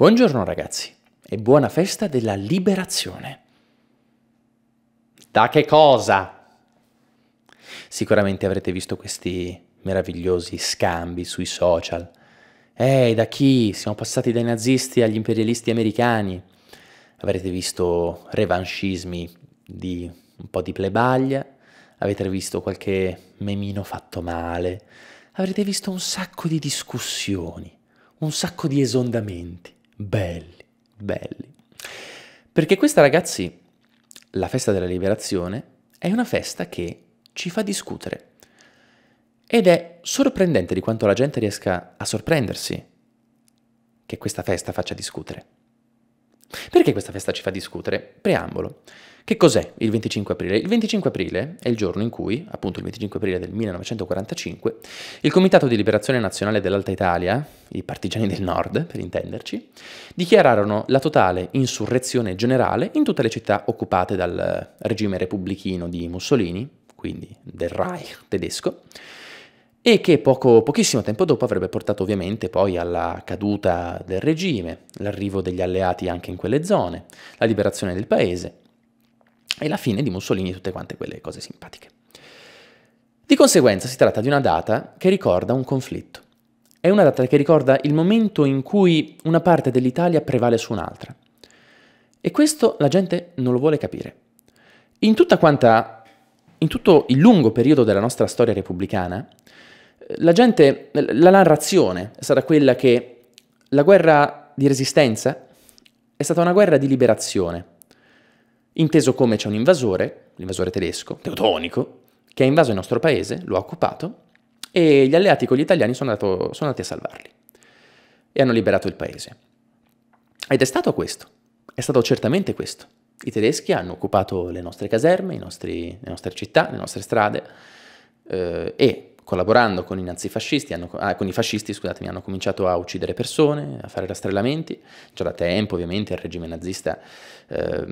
Buongiorno ragazzi e buona festa della liberazione. Da che cosa? Sicuramente avrete visto questi meravigliosi scambi sui social. Ehi, da chi? Siamo passati dai nazisti agli imperialisti americani. Avrete visto revanchismi di un po' di plebaglia, avete visto qualche memino fatto male, avrete visto un sacco di discussioni, un sacco di esondamenti belli, belli. Perché questa ragazzi, la festa della liberazione, è una festa che ci fa discutere. Ed è sorprendente di quanto la gente riesca a sorprendersi che questa festa faccia discutere. Perché questa festa ci fa discutere? Preambolo. Che cos'è il 25 aprile? Il 25 aprile è il giorno in cui, appunto il 25 aprile del 1945, il Comitato di Liberazione Nazionale dell'Alta Italia, i partigiani del nord per intenderci, dichiararono la totale insurrezione generale in tutte le città occupate dal eh, regime repubblichino di Mussolini, quindi del Reich tedesco, e che poco, pochissimo tempo dopo avrebbe portato ovviamente poi alla caduta del regime, l'arrivo degli alleati anche in quelle zone, la liberazione del paese e la fine di Mussolini e tutte quante quelle cose simpatiche. Di conseguenza si tratta di una data che ricorda un conflitto. È una data che ricorda il momento in cui una parte dell'Italia prevale su un'altra. E questo la gente non lo vuole capire. In, quanta, in tutto il lungo periodo della nostra storia repubblicana, eh, la gente, la narrazione è stata quella che la guerra di resistenza è stata una guerra di liberazione, inteso come c'è un invasore, l'invasore tedesco, teutonico, che ha invaso il nostro paese, lo ha occupato, e gli alleati con gli italiani sono, andato, sono andati a salvarli e hanno liberato il paese. Ed è stato questo, è stato certamente questo. I tedeschi hanno occupato le nostre caserme, nostri, le nostre città, le nostre strade eh, e collaborando con i nazifascisti, hanno, ah, con i fascisti, scusatemi, hanno cominciato a uccidere persone, a fare rastrellamenti, già da tempo ovviamente il regime nazista eh,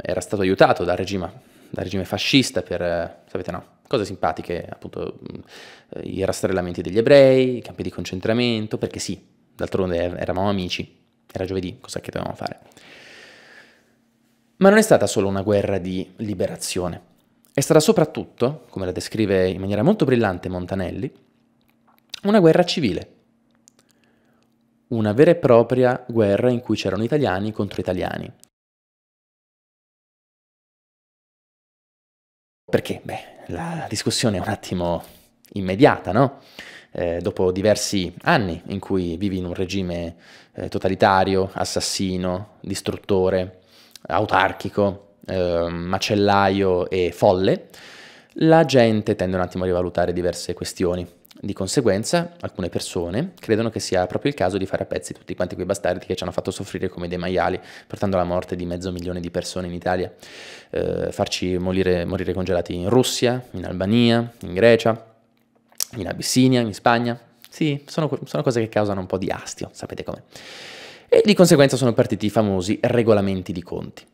era stato aiutato dal regime, dal regime fascista per, sapete no, cose simpatiche, appunto i rastrellamenti degli ebrei, i campi di concentramento, perché sì, d'altronde eravamo amici, era giovedì, cosa che dovevamo fare? Ma non è stata solo una guerra di liberazione. È stata soprattutto, come la descrive in maniera molto brillante Montanelli, una guerra civile, una vera e propria guerra in cui c'erano italiani contro italiani. Perché? Beh, la discussione è un attimo immediata, no? Eh, dopo diversi anni in cui vivi in un regime eh, totalitario, assassino, distruttore, autarchico, eh, macellaio e folle, la gente tende un attimo a rivalutare diverse questioni. Di conseguenza, alcune persone credono che sia proprio il caso di fare a pezzi tutti quanti quei bastardi che ci hanno fatto soffrire come dei maiali, portando alla morte di mezzo milione di persone in Italia, eh, farci morire, morire congelati in Russia, in Albania, in Grecia, in Abissinia, in Spagna. Sì, sono, sono cose che causano un po' di astio, sapete com'è. E di conseguenza sono partiti i famosi regolamenti di conti.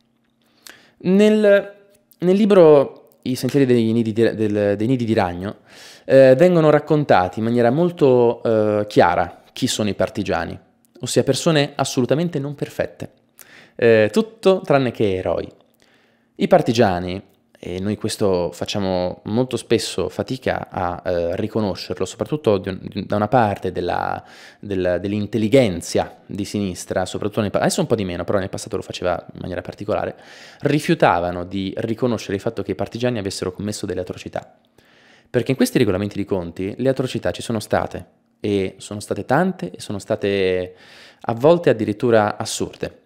Nel, nel libro I sentieri dei nidi di, del, dei nidi di ragno eh, vengono raccontati in maniera molto eh, chiara chi sono i partigiani, ossia persone assolutamente non perfette, eh, tutto tranne che eroi. I partigiani e noi questo facciamo molto spesso fatica a eh, riconoscerlo, soprattutto di un, di, da una parte dell'intelligenza di sinistra, soprattutto nel, adesso un po' di meno, però nel passato lo faceva in maniera particolare, rifiutavano di riconoscere il fatto che i partigiani avessero commesso delle atrocità. Perché in questi regolamenti di conti le atrocità ci sono state, e sono state tante e sono state a volte addirittura assurde.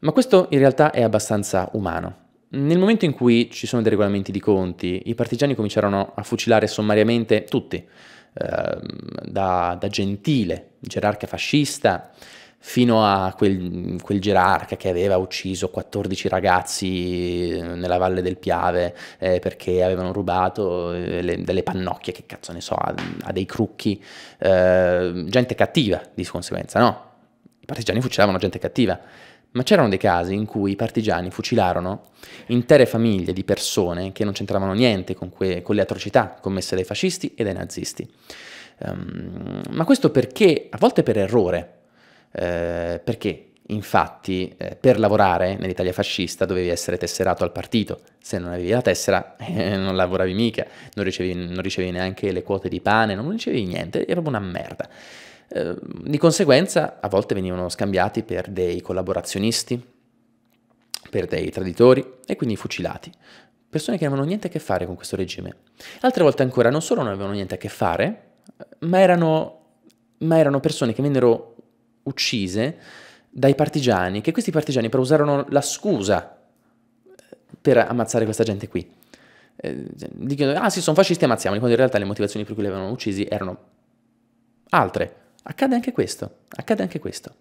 Ma questo in realtà è abbastanza umano nel momento in cui ci sono dei regolamenti di conti, i partigiani cominciarono a fucilare sommariamente tutti, eh, da, da, Gentile, gerarca fascista, fino a quel, quel, gerarca che aveva ucciso 14 ragazzi eh, nella valle del Piave eh, perché avevano rubato eh, le, delle pannocchie, che cazzo ne so, a, a dei crucchi, eh, gente cattiva di conseguenza, no? I partigiani fucilavano gente cattiva. Ma c'erano dei casi in cui i partigiani fucilarono intere famiglie di persone che non c'entravano niente con, que- con le atrocità commesse dai fascisti e dai nazisti. Um, ma questo perché, a volte per errore, eh, perché infatti eh, per lavorare nell'Italia fascista dovevi essere tesserato al partito, se non avevi la tessera eh, non lavoravi mica, non ricevi, non ricevevi neanche le quote di pane, non ricevi niente, era proprio una merda. Ehm, di conseguenza a volte venivano scambiati per dei collaborazionisti, per dei traditori e quindi fucilati. Persone che non avevano niente a che fare con questo regime. Altre volte ancora non solo non avevano niente a che fare, ma erano, ma erano persone che vennero uccise dai partigiani, che questi partigiani però usarono la scusa eh, per ammazzare questa gente qui. Ehm, dicono, ah sì, sono fascisti, ammazziamoli, quando in realtà le motivazioni per cui li avevano uccisi erano altre accade anche questo, accade anche questo.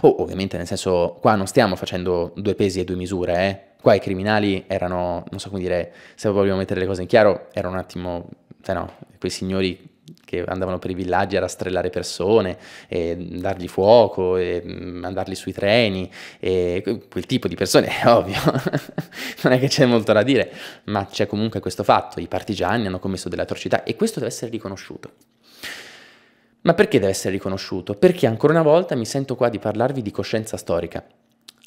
Oh, ovviamente, nel senso, qua non stiamo facendo due pesi e due misure, eh. Qua i criminali erano, non so come dire, se vogliamo mettere le cose in chiaro, erano un attimo, cioè no, quei signori che andavano per i villaggi a rastrellare persone, e dargli fuoco, e mandarli mm, sui treni, e quel tipo di persone, è ovvio, non è che c'è molto da dire, ma c'è comunque questo fatto, i partigiani hanno commesso delle atrocità e questo deve essere riconosciuto. Ma perché deve essere riconosciuto? Perché ancora una volta mi sento qua di parlarvi di coscienza storica.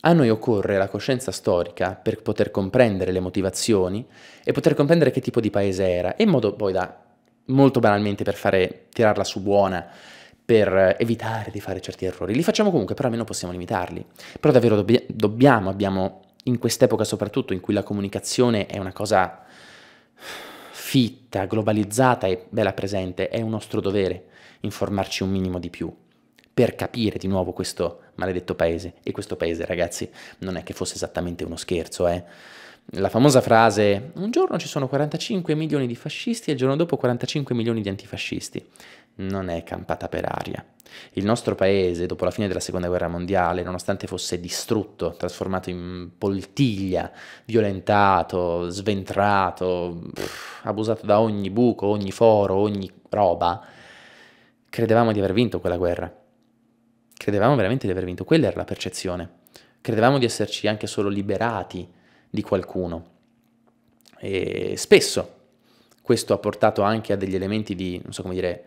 A noi occorre la coscienza storica per poter comprendere le motivazioni e poter comprendere che tipo di paese era, in modo poi da, molto banalmente per fare, tirarla su buona, per evitare di fare certi errori. Li facciamo comunque, però almeno possiamo limitarli. Però davvero dobb- dobbiamo, abbiamo, in quest'epoca soprattutto, in cui la comunicazione è una cosa fitta, globalizzata e bella presente, è un nostro dovere informarci un minimo di più per capire di nuovo questo maledetto paese. E questo paese, ragazzi, non è che fosse esattamente uno scherzo, eh. La famosa frase, un giorno ci sono 45 milioni di fascisti e il giorno dopo 45 milioni di antifascisti non è campata per aria. Il nostro paese, dopo la fine della seconda guerra mondiale, nonostante fosse distrutto, trasformato in poltiglia, violentato, sventrato, pff, abusato da ogni buco, ogni foro, ogni roba, credevamo di aver vinto quella guerra. Credevamo veramente di aver vinto, quella era la percezione. Credevamo di esserci anche solo liberati di qualcuno. E spesso questo ha portato anche a degli elementi di, non so come dire,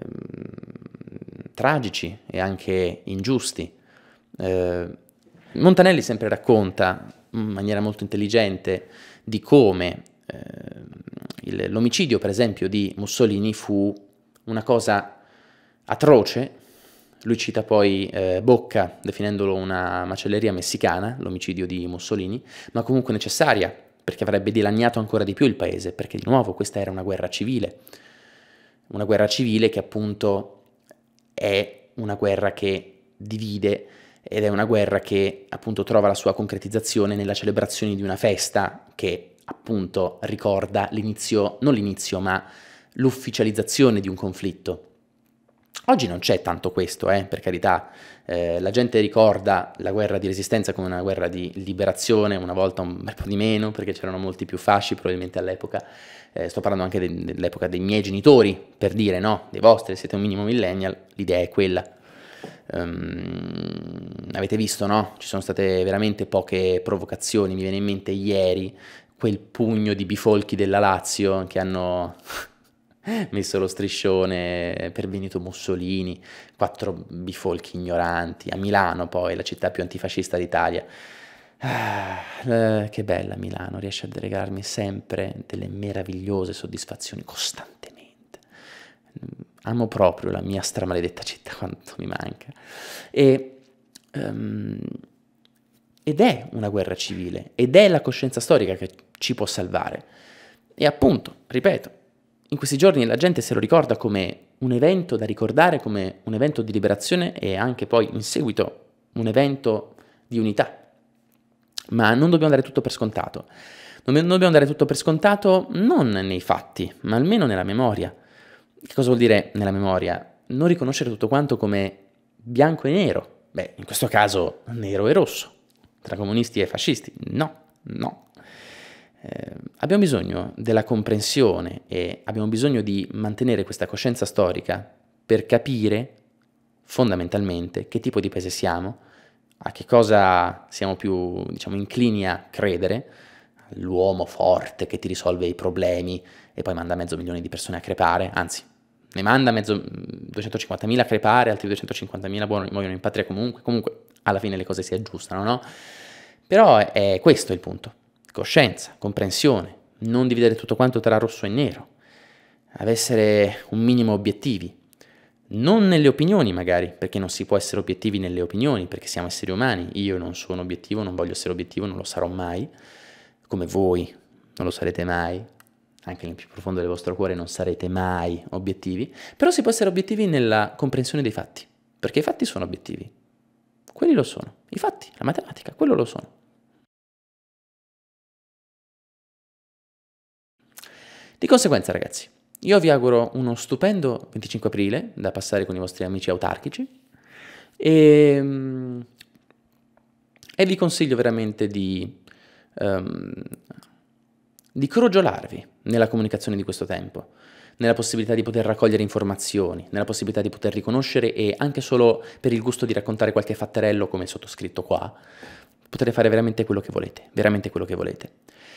Ehm, tragici e anche ingiusti. Eh, Montanelli sempre racconta in maniera molto intelligente di come eh, l'omicidio, per esempio, di Mussolini fu una cosa atroce. Lui cita poi eh, Bocca, definendolo una macelleria messicana, l'omicidio di Mussolini, ma comunque necessaria, perché avrebbe dilaniato ancora di più il paese, perché di nuovo questa era una guerra civile una guerra civile che appunto è una guerra che divide ed è una guerra che appunto trova la sua concretizzazione nella celebrazione di una festa che appunto ricorda l'inizio, non l'inizio, ma l'ufficializzazione di un conflitto. Oggi non c'è tanto questo, eh, per carità, eh, la gente ricorda la guerra di resistenza come una guerra di liberazione, una volta un po' di meno, perché c'erano molti più fasci probabilmente all'epoca, eh, sto parlando anche de- dell'epoca dei miei genitori, per dire no, dei vostri, siete un minimo millennial, l'idea è quella. Um, avete visto, no? Ci sono state veramente poche provocazioni, mi viene in mente ieri quel pugno di bifolchi della Lazio che hanno messo lo striscione per Benito Mussolini, quattro bifolchi ignoranti, a Milano poi, la città più antifascista d'Italia. Ah, eh, che bella Milano, riesce a regalarmi sempre delle meravigliose soddisfazioni costantemente. Amo proprio la mia stramaledetta città, quanto mi manca. E, um, ed è una guerra civile, ed è la coscienza storica che ci può salvare. E appunto, ripeto, in questi giorni la gente se lo ricorda come un evento da ricordare, come un evento di liberazione e anche poi in seguito un evento di unità. Ma non dobbiamo dare tutto per scontato. Non dobbiamo dare tutto per scontato non nei fatti, ma almeno nella memoria. Che cosa vuol dire nella memoria? Non riconoscere tutto quanto come bianco e nero. Beh, in questo caso nero e rosso, tra comunisti e fascisti. No, no, eh, abbiamo bisogno della comprensione e abbiamo bisogno di mantenere questa coscienza storica per capire fondamentalmente che tipo di paese siamo, a che cosa siamo più diciamo, inclini a credere, l'uomo forte che ti risolve i problemi e poi manda mezzo milione di persone a crepare, anzi ne manda mezzo 250.000 mm, a crepare, altri 250.000 muoiono in patria comunque, comunque alla fine le cose si aggiustano, no? Però è questo il punto coscienza, comprensione, non dividere tutto quanto tra rosso e nero, ad essere un minimo obiettivi, non nelle opinioni magari, perché non si può essere obiettivi nelle opinioni, perché siamo esseri umani, io non sono obiettivo, non voglio essere obiettivo, non lo sarò mai, come voi non lo sarete mai, anche nel più profondo del vostro cuore non sarete mai obiettivi, però si può essere obiettivi nella comprensione dei fatti, perché i fatti sono obiettivi, quelli lo sono, i fatti, la matematica, quello lo sono. Di conseguenza, ragazzi, io vi auguro uno stupendo 25 aprile da passare con i vostri amici autarchici e, mm, e vi consiglio veramente di, um, di crogiolarvi nella comunicazione di questo tempo nella possibilità di poter raccogliere informazioni, nella possibilità di poter riconoscere e anche solo per il gusto di raccontare qualche fatterello come sottoscritto qua, potrete fare veramente quello che volete, veramente quello che volete.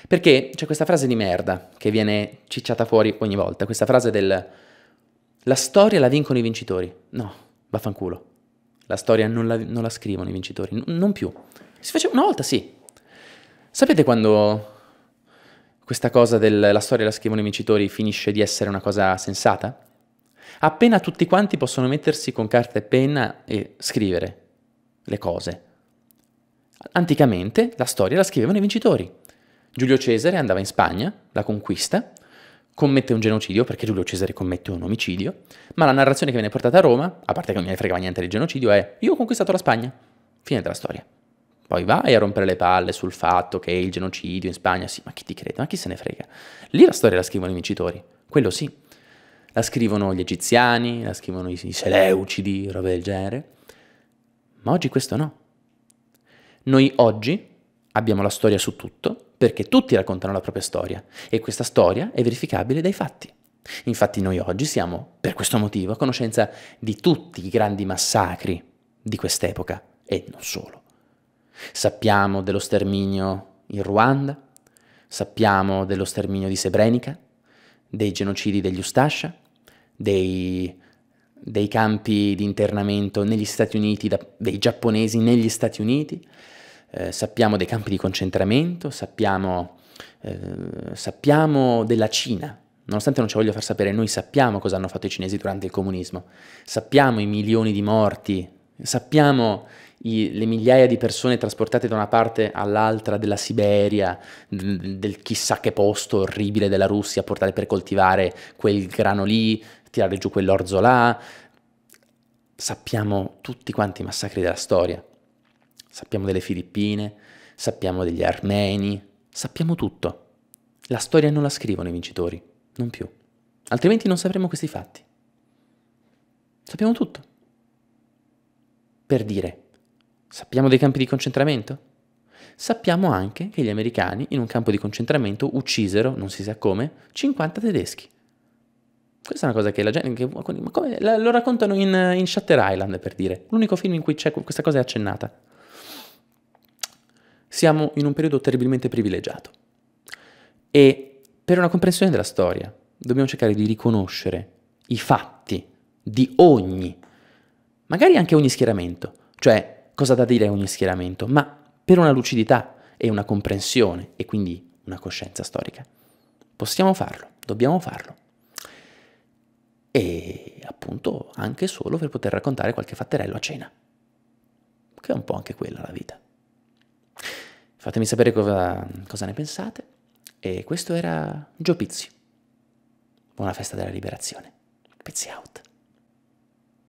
Perché c'è questa frase di merda che viene cicciata fuori ogni volta, questa frase del la storia la vincono i vincitori. No, vaffanculo. La storia non la, non la scrivono i vincitori, N- non più. Si faceva una volta sì. Sapete quando questa cosa della storia la scrivono i vincitori finisce di essere una cosa sensata? Appena tutti quanti possono mettersi con carta e penna e scrivere le cose anticamente la storia la scrivevano i vincitori. Giulio Cesare andava in Spagna, la conquista, commette un genocidio, perché Giulio Cesare commette un omicidio, ma la narrazione che viene portata a Roma, a parte che non gliene frega niente del genocidio, è io ho conquistato la Spagna, fine della storia. Poi vai a rompere le palle sul fatto che il genocidio in Spagna, sì, ma chi ti crede, ma chi se ne frega? Lì la storia la scrivono i vincitori, quello sì. La scrivono gli egiziani, la scrivono i, i seleucidi, roba del genere. Ma oggi questo no. Noi oggi abbiamo la storia su tutto perché tutti raccontano la propria storia e questa storia è verificabile dai fatti. Infatti noi oggi siamo, per questo motivo, a conoscenza di tutti i grandi massacri di quest'epoca e non solo. Sappiamo dello sterminio in Ruanda, sappiamo dello sterminio di Sebrenica, dei genocidi degli Ustascia, dei dei campi di internamento negli Stati Uniti, da, dei giapponesi negli Stati Uniti, eh, sappiamo dei campi di concentramento, sappiamo, eh, sappiamo della Cina, nonostante non ci voglia far sapere, noi sappiamo cosa hanno fatto i cinesi durante il comunismo, sappiamo i milioni di morti, sappiamo i, le migliaia di persone trasportate da una parte all'altra della Siberia, del, del chissà che posto orribile della Russia, portate per coltivare quel grano lì, tirare giù quell'orzo là, sappiamo tutti quanti i massacri della storia. Sappiamo delle Filippine, sappiamo degli armeni, sappiamo tutto. La storia non la scrivono i vincitori, non più. Altrimenti non sapremmo questi fatti. Sappiamo tutto. Per dire, sappiamo dei campi di concentramento? Sappiamo anche che gli americani in un campo di concentramento uccisero, non si sa come, 50 tedeschi. Questa è una cosa che la gente. Che, ma come, la, lo raccontano in, in, Shutter Island per dire. L'unico film in cui questa cosa è accennata. Siamo in un periodo terribilmente privilegiato. E per una comprensione della storia dobbiamo cercare di riconoscere i fatti di ogni, magari anche ogni schieramento, cioè cosa da dire a ogni schieramento, ma per una lucidità e una comprensione e quindi una coscienza storica. Possiamo farlo, dobbiamo farlo e appunto anche solo per poter raccontare qualche fatterello a cena, che è un po' anche quella la vita. Fatemi sapere cosa, cosa ne pensate e questo era Gio Pizzi. Buona festa della liberazione. Pizzi out.